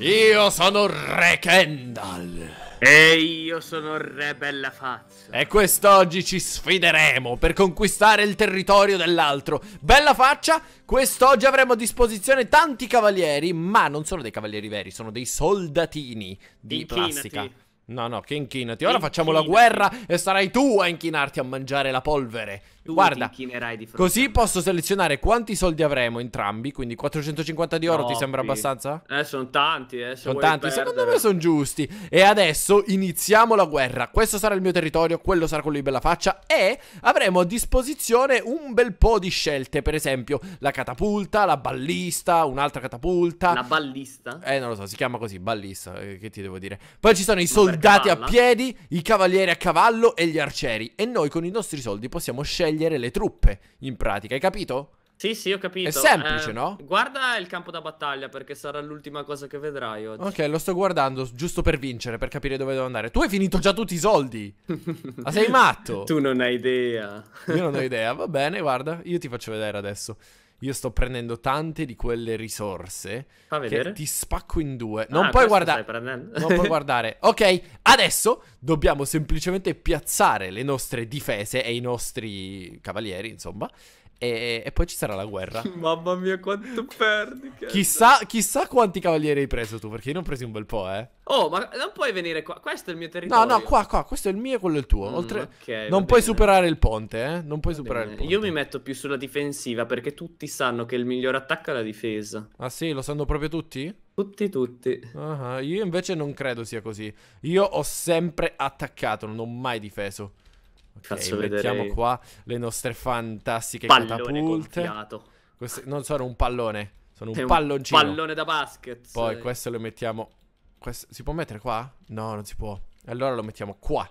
Io sono Re Kendall. E io sono Re Bella Fazza. E quest'oggi ci sfideremo per conquistare il territorio dell'altro. Bella faccia, quest'oggi avremo a disposizione tanti cavalieri, ma non sono dei cavalieri veri, sono dei soldatini di Inchinati. plastica. No, no, che inchinati. Ora inchina. facciamo la guerra e sarai tu a inchinarti a mangiare la polvere. Tu Guarda, così posso selezionare quanti soldi avremo entrambi. Quindi 450 di oro no, ti sembra qui. abbastanza? Eh, sono tanti. Eh, sono tanti. Perdere. Secondo me sono giusti. E adesso iniziamo la guerra. Questo sarà il mio territorio, quello sarà quello di Bella Faccia. E avremo a disposizione un bel po' di scelte. Per esempio, la catapulta, la ballista, un'altra catapulta. La ballista? Eh, non lo so, si chiama così, ballista. Eh, che ti devo dire? Poi ci sono i soldi soldati a piedi, i cavalieri a cavallo e gli arcieri. E noi con i nostri soldi possiamo scegliere le truppe, in pratica, hai capito? Sì, sì, ho capito. È semplice, eh, no? Guarda il campo da battaglia perché sarà l'ultima cosa che vedrai oggi. Ok, lo sto guardando giusto per vincere, per capire dove devo andare. Tu hai finito già tutti i soldi. Ma sei matto? tu non hai idea. Io non ho idea. Va bene, guarda, io ti faccio vedere adesso. Io sto prendendo tante di quelle risorse. Fa vedere. Che ti spacco in due. Non ah, puoi guardare. non puoi guardare. Ok, adesso dobbiamo semplicemente piazzare le nostre difese e i nostri cavalieri, insomma. E, e, poi ci sarà la guerra. Mamma mia, quanto perdi. Chissà, chissà, quanti cavalieri hai preso tu, perché io ne ho presi un bel po', eh. Oh, ma non puoi venire qua. Questo è il mio territorio. No, no, qua, qua. Questo è il mio e quello è il tuo. Mm, okay, non puoi bene. superare il ponte, eh. Non puoi va superare bene. il ponte. Io mi metto più sulla difensiva, perché tutti sanno che il miglior attacco è la difesa. Ah, sì? Lo sanno proprio tutti? Tutti, tutti. Uh ah, -huh. Io invece non credo sia così. Io ho sempre attaccato, non ho mai difeso. Ok, mettiamo qua le nostre fantastiche Pallone catapulte. Gonfiato. Queste non sono un pallone, sono un, un palloncino. Un pallone da basket. Poi questo lo mettiamo... Questo... Si può mettere qua? No, non si può. Allora lo mettiamo qua,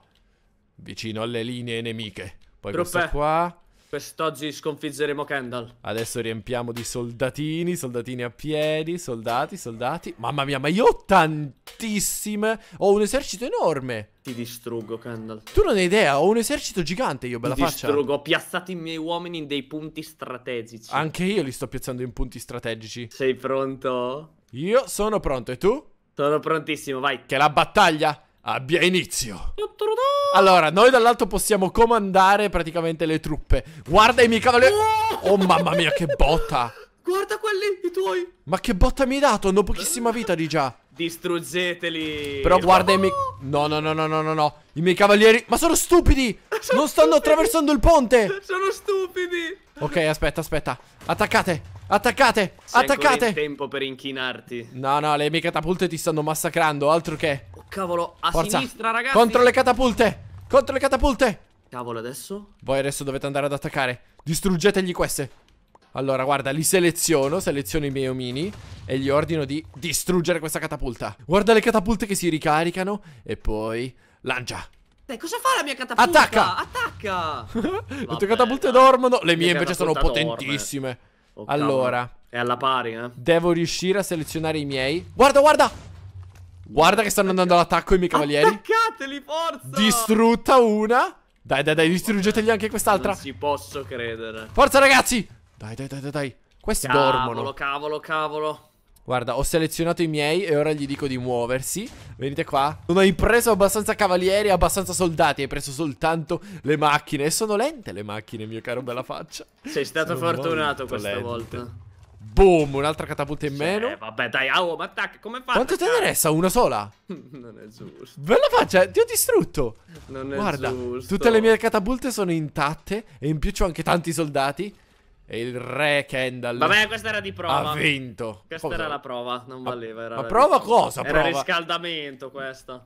vicino alle linee nemiche. Poi Truppe. questo qua... Quest'oggi sconfiggeremo Kendall. Adesso riempiamo di soldatini, soldatini a piedi, soldati, soldati. Mamma mia, ma io ho tantissime. Ho un esercito enorme. Ti distruggo, Kendall. Tu non hai idea, ho un esercito gigante io, bella Ti faccia. Ti distruggo, ho piazzato i miei uomini in dei punti strategici. Anche io li sto piazzando in punti strategici. Sei pronto? Io sono pronto, e tu? Sono prontissimo, vai. Che la battaglia abbia inizio. Allora, noi dall'alto possiamo comandare praticamente le truppe. Guarda i miei cavalieri. Oh, mamma mia, che botta. Guarda quelli, i tuoi. Ma che botta mi hai dato? Hanno pochissima vita di già. Distruggeteli. Però guarda i miei... No, no, no, no, no, no, no. I miei cavalieri... Ma sono stupidi. Sono non stanno stupidi. attraversando il ponte. Sono stupidi. Ok, aspetta, aspetta. Attaccate. Attaccate! Sei attaccate! Sei tempo per inchinarti. No, no, le mie catapulte ti stanno massacrando, altro che. Oh, cavolo, a Forza. sinistra, ragazzi. Contro le catapulte! Contro le catapulte! Cavolo, adesso? Voi adesso dovete andare ad attaccare. Distruggetegli queste. Allora, guarda, li seleziono, seleziono i miei omini e gli ordino di distruggere questa catapulta. Guarda le catapulte che si ricaricano e poi lancia. Dai, eh, cosa fa la mia catapulta? Attacca! Attacca! Vabbè, le tue catapulte dormono, le mie invece sono dorme. potentissime. Ottavo. Oh, allora. È alla pari, eh. Devo riuscire a selezionare i miei. Guarda, guarda! Guarda che stanno andando all'attacco i miei cavalieri. Attaccateli, forza! Distrutta una. Dai, dai, dai, distruggeteli anche quest'altra. Non ci posso credere. Forza, ragazzi! Dai, dai, dai, dai, dai. Questi cavolo, dormono. Cavolo, cavolo, cavolo. Guarda, ho selezionato i miei e ora gli dico di muoversi. Venite qua. Non hai preso abbastanza cavalieri, abbastanza soldati. Hai preso soltanto le macchine. E sono lente le macchine, mio caro bella faccia. Sei stato sono fortunato questa lente. volta. Boom, un'altra catapulta in meno. Eh, vabbè, dai, au, ma attacca, come fai? Quanto te ne resta? Una sola? non è giusto. Bella faccia, ti ho distrutto. Non è Guarda, giusto. Tutte le mie catapulte sono intatte. E in più ho anche tanti soldati. E il re Kendall. Vabbè, questa era di prova. Ha vinto. Questa cosa? era la prova, non valeva. Era ma prova riscaldamento. cosa? Prova? Era riscaldamento questo.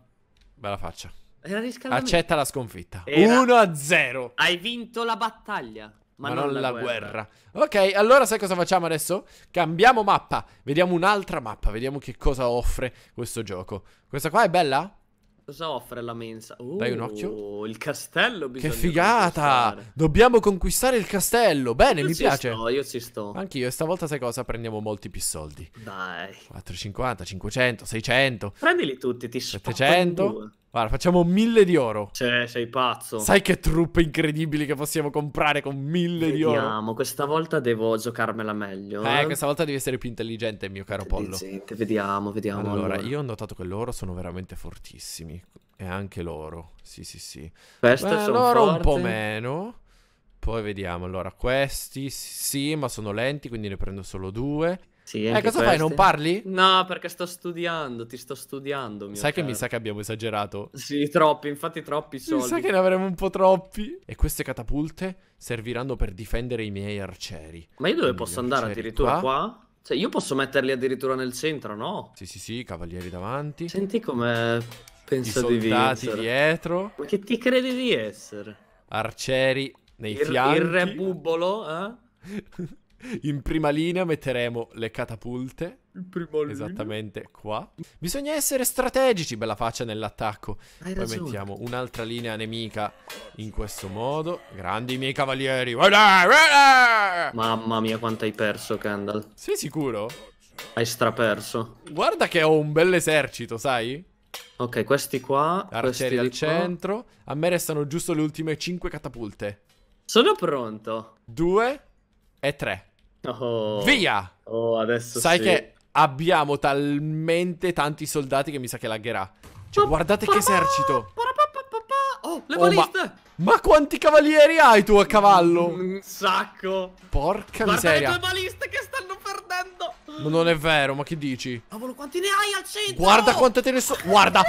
Bella faccia. Era riscaldamento. Accetta la sconfitta. Era... 1-0. Hai vinto la battaglia. Ma, ma non, non, la, la guerra. guerra. Ok, allora sai cosa facciamo adesso? Cambiamo mappa. Vediamo un'altra mappa. Vediamo che cosa offre questo gioco. Questa qua è bella? Cosa offre la mensa? Oh, Dai un occhio. Oh, il castello Che figata! Dobbiamo conquistare il castello. Bene, io mi piace. Sto, io ci sto. Anch'io. E stavolta sai cosa? Prendiamo molti più soldi. Dai. 450, 500, 600. Prendili tutti, ti 700. Guarda, facciamo mille di oro. Cioè, sei pazzo. Sai che truppe incredibili che possiamo comprare con mille Vediamo, di oro. Vediamo, questa volta devo giocarmela meglio. Eh, eh. questa volta devi essere più intelligente, mio caro Pollo. Vediamo, vediamo. Allora, allora, io ho notato che loro sono veramente fortissimi. E anche loro. Sì, sì, sì. Queste Beh, sono loro forti. un po' meno. Poi vediamo, allora, questi sì, ma sono lenti, quindi ne prendo solo due. Sì, eh, cosa questi. fai? Non parli? No, perché sto studiando, ti sto studiando. Sai caro. che mi sa che abbiamo esagerato? Sì, troppi, infatti troppi soldi. Mi sa che ne avremo un po' troppi. E queste catapulte serviranno per difendere i miei arcieri. Ma io dove I posso andare addirittura? Qua? qua? Cioè, io posso metterli addirittura nel centro, no? Sì, sì, sì, cavalieri davanti. Senti come penso di vincere. dietro. Ma che ti credi di essere? Arcieri nei il, fianchi. Il re bubbolo, eh? In prima linea metteremo le catapulte. In prima linea. Esattamente qua. Bisogna essere strategici, bella faccia, nell'attacco. Poi ragione. mettiamo un'altra linea nemica in questo modo. Grandi miei cavalieri. Mamma mia, quanto hai perso, Kendall. Sei sicuro? Hai straperso. Guarda che ho un bel esercito, sai? Ok, questi qua. Arcieri questi al centro. A me restano giusto le ultime 5 catapulte. Sono pronto. Due e tre. Oh. Via! Oh, adesso Sai sì. che abbiamo talmente tanti soldati che mi sa che laggerà. Cioè, guardate che esercito! Oh, le oh, ma, ma, quanti cavalieri hai tu a cavallo? Un sacco. Porca Guarda miseria. Guarda le tue baliste che stanno perdendo. Ma non è vero, ma che dici? Cavolo, quanti ne hai al centro? Guarda quante te ne sono. Guarda.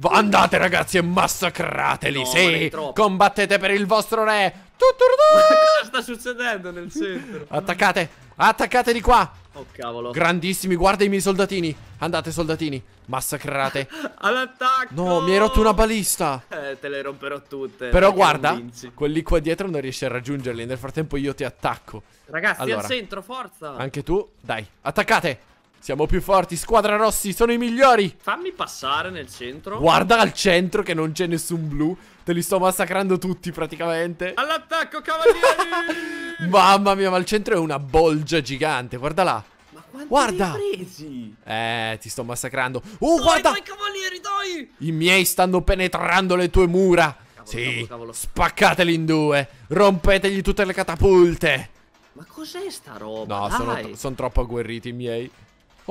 Andate ragazzi e massacrateli, no, sì. Combattete per il vostro re. Cosa sta succedendo nel centro? Attaccate, attaccate di qua Oh cavolo Grandissimi, guarda i miei soldatini Andate soldatini, massacrate All'attacco No, mi hai rotto una balista Eh, te le romperò tutte Però guarda, quelli qua dietro non riesci a raggiungerli Nel frattempo io ti attacco Ragazzi, allora, al centro, forza Anche tu, dai, attaccate siamo più forti, squadra rossi, sono i migliori Fammi passare nel centro Guarda al centro che non c'è nessun blu Te li sto massacrando tutti praticamente All'attacco cavalieri Mamma mia ma il centro è una bolgia gigante Guarda là Ma quanti guarda. presi Eh ti sto massacrando Oh dai, guarda dai, cavalieri dai I miei stanno penetrando le tue mura cavolo, Sì cavolo, cavolo. spaccateli in due Rompetegli tutte le catapulte ma cos'è sta roba? No, sono, sono, troppo agguerriti i miei.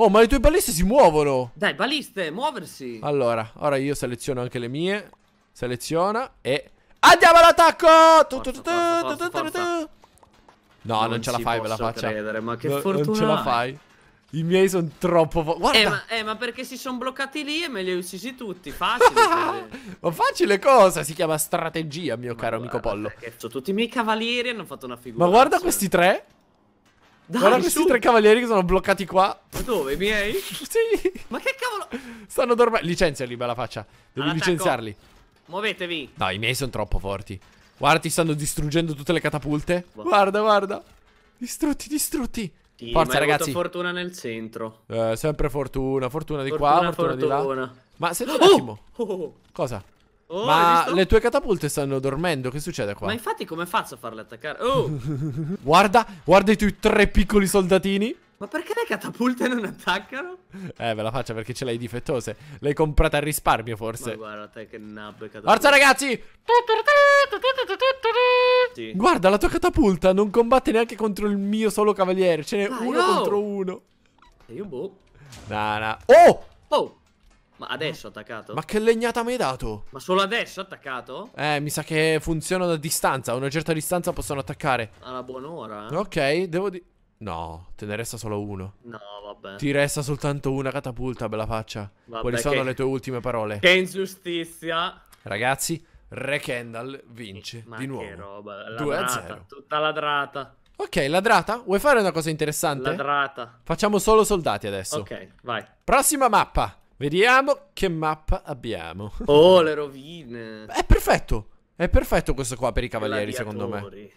Oh, ma le tue baliste si muovono. Dai, baliste, muoversi. Allora, ora io seleziono anche le mie. Seleziona e... Andiamo all'attacco! No, non, non ce la fai, ve la faccio. Credere, ma che no, fortuna. Non ce la fai. I miei sono troppo forti. Eh ma, eh ma, perché si sono bloccati lì e me li hai uccisi tutti Facile cioè. Ma facile cosa? Si chiama strategia mio ma caro guarda, amico Pollo Che sono tutti i miei cavalieri hanno fatto una figura Ma guarda questi tre dai, Guarda questi su. tre cavalieri che sono bloccati qua. Ma dove? I miei? sì. Ma che cavolo? Stanno dormendo. Licenziali, bella faccia. Devi licenziarli. Muovetevi. No, i miei sono troppo forti. Guarda, ti stanno distruggendo tutte le catapulte. Guarda, guarda. Distrutti, distrutti. Sì, Forza, ragazzi. fortuna nel centro. Eh, sempre fortuna. Fortuna di fortuna, qua, fortuna, fortuna, di là. Ma se no, un oh! attimo. Oh. oh, oh. Cosa? Oh, Ma le tue catapulte stanno dormendo, che succede qua? Ma infatti come faccio a farle attaccare? Oh! guarda, guarda i tuoi tre piccoli soldatini ma perché le catapulte non attaccano? Eh, ve la faccio perché ce l'hai difettose. L'hai comprata a risparmio, forse. Ma guarda te che nab catapulte. Forza, ragazzi! Sì. Guarda, la tua catapulta non combatte neanche contro il mio solo cavaliere. Ce n'è uno oh. contro uno. Sei un boh. No, no. Oh! Oh! Ma adesso ha attaccato? Ma che legnata mi hai dato? Ma solo adesso ha attaccato? Eh, mi sa che funziona da distanza. A una certa distanza possono attaccare. Alla buon'ora. Eh? Ok, devo dire. No, te ne resta solo uno. No, vabbè. Ti resta soltanto una catapulta, bella faccia. Vabbè, Quali sono che... le tue ultime parole? Che ingiustizia. Ragazzi, Re Kendall vince Ma di nuovo. Ma che roba. Ladrata, 2 0. Tutta ladrata. Ok, ladrata. Vuoi fare una cosa interessante? Ladrata. Facciamo solo soldati adesso. Ok, vai. Prossima mappa. Vediamo che mappa abbiamo. Oh, le rovine. È perfetto. È perfetto questo qua per i cavalieri, secondo me.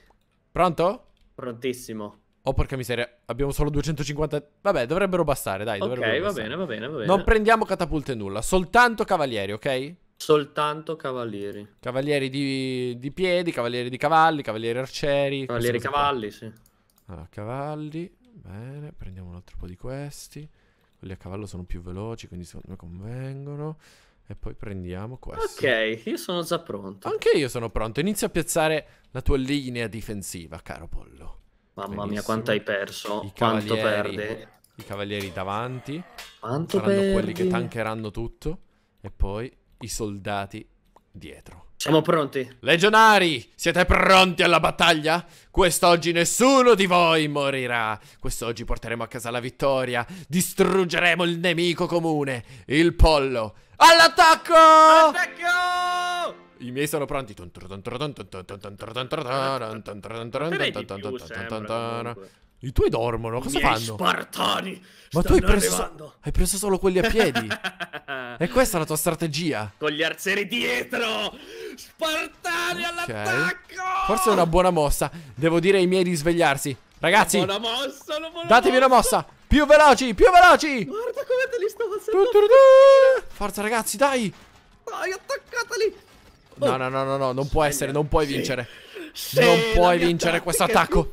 Pronto? Prontissimo. Oh, porca miseria, abbiamo solo 250... Vabbè, dovrebbero bastare, dai. Ok, bastare. va bene, va bene, va bene. Non prendiamo catapulte nulla, soltanto cavalieri, ok? Soltanto cavalieri. Cavalieri di, di piedi, cavalieri di cavalli, cavalieri arcieri. Cavalieri cavalli, qua. sì. Allora, cavalli. Bene, prendiamo un altro po' di questi. Quelli a cavallo sono più veloci, quindi secondo me convengono. E poi prendiamo questo. Ok, io sono già pronto. Anche io sono pronto. Inizia a piazzare la tua linea difensiva, caro pollo. Mamma Benissimo. mia, quanto hai perso. I quanto perdi. I cavalieri davanti. Quanto saranno perdi. quelli che tankeranno tutto. E poi i soldati dietro. Siamo pronti. Legionari, siete pronti alla battaglia? Quest'oggi nessuno di voi morirà. Quest'oggi porteremo a casa la vittoria. Distruggeremo il nemico comune, il pollo. All'attacco! Attacco! I miei sono pronti. Più, i tuoi dormono, cosa I fanno? Spartani! Ma tu hai preso, so hai preso, solo quelli a piedi. e questa è la tua strategia. Con gli arcieri dietro! Spartani okay. all'attacco! Forse è una buona mossa. Devo dire ai miei di svegliarsi. Ragazzi, una buona mossa, una buona datevi mossa. una mossa. Più veloci, più veloci! Guarda come te li sto facendo. Forza ragazzi, dai! Dai, attaccateli! No, no, no, no, no, non può essere, non puoi sì. vincere. Sì, non puoi vincere questo attacco.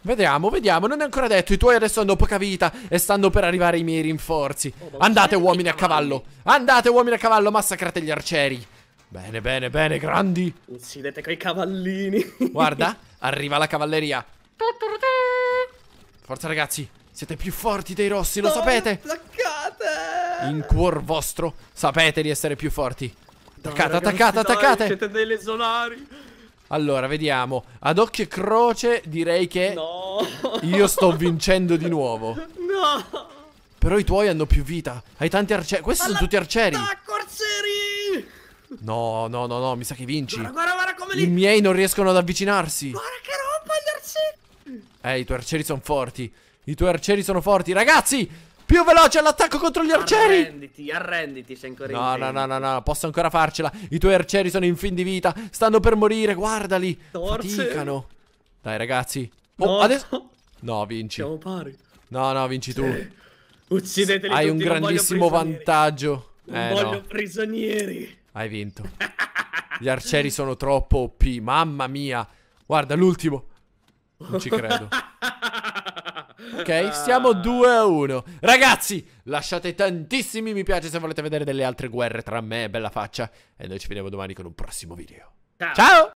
Vediamo, vediamo, non è ancora detto, i tuoi adesso hanno poca vita e stanno per arrivare i miei rinforzi eh, Andate uomini a cavallo, andate uomini a cavallo, massacrate gli arcieri Bene, bene, bene, grandi Uccidete quei cavallini Guarda, arriva la cavalleria Forza ragazzi, siete più forti dei rossi, lo no, sapete Attaccate In cuor vostro sapete di essere più forti Attaccate, attaccate, attaccate dai, Siete dei lesonari allora, vediamo. Ad occhio e croce direi che no. io sto vincendo di nuovo. No. Però i tuoi hanno più vita. Hai tanti arcieri. Questi Alla... sono tutti arcieri. Ah, corseri! No, no, no, no, mi sa che vinci. Guarda, guarda, guarda come li... I miei non riescono ad avvicinarsi. Guarda che roba gli arcieri. Eh, i tuoi arcieri sono forti. I tuoi arcieri sono forti. Ragazzi, più veloce all'attacco contro gli arcieri. Arrenditi, arrenditi. Sei ancora no, in no, no, no, no, posso ancora farcela. I tuoi arcieri sono in fin di vita. Stanno per morire. Guardali. Torce. Faticano. Dai, ragazzi. Oh, no. adesso. No, vinci. Siamo pari. No, no, vinci tu. Uccideteli. Hai tutti, un grandissimo vantaggio. Non eh, voglio no. prigionieri. Hai vinto. Gli arcieri sono troppo OP. Mamma mia. Guarda, l'ultimo. Non ci credo. Ok, siamo 2 a 1 Ragazzi, lasciate tantissimi mi piace se volete vedere delle altre guerre tra me e Bella Faccia E noi ci vediamo domani con un prossimo video Ciao! Ciao!